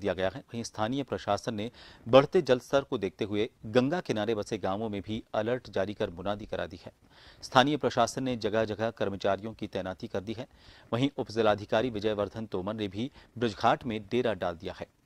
दिया गया है वहीं स्थानीय प्रशासन ने बढ़ते जल स्तर को देखते हुए गंगा किनारे बसे गांवों में भी अलर्ट जारी कर मुनादी करा दी है स्थानीय प्रशासन ने जगह जगह कर्मचारियों की तैनाती कर दी है वहीं उपजिलाधिकारी विजयवर्धन तोमर ने भी ब्रजघाट में डेरा डाल दिया है